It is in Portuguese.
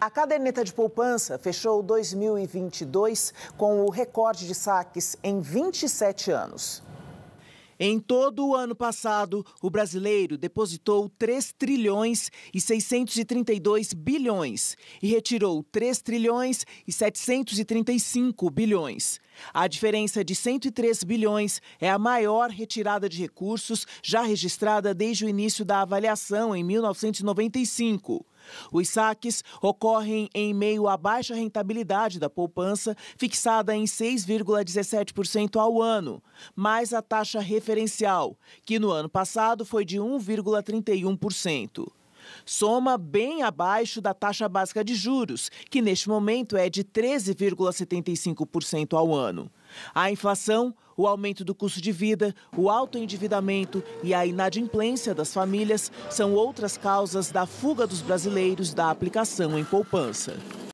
A caderneta de poupança fechou 2022 com o recorde de saques em 27 anos. Em todo o ano passado, o brasileiro depositou 3 trilhões e 632 bilhões e retirou 3 trilhões e 735 bilhões. A diferença de 103 bilhões é a maior retirada de recursos já registrada desde o início da avaliação em 1995. Os saques ocorrem em meio à baixa rentabilidade da poupança, fixada em 6,17% ao ano, mais a taxa referencial, que no ano passado foi de 1,31% soma bem abaixo da taxa básica de juros, que neste momento é de 13,75% ao ano. A inflação, o aumento do custo de vida, o alto endividamento e a inadimplência das famílias são outras causas da fuga dos brasileiros da aplicação em poupança.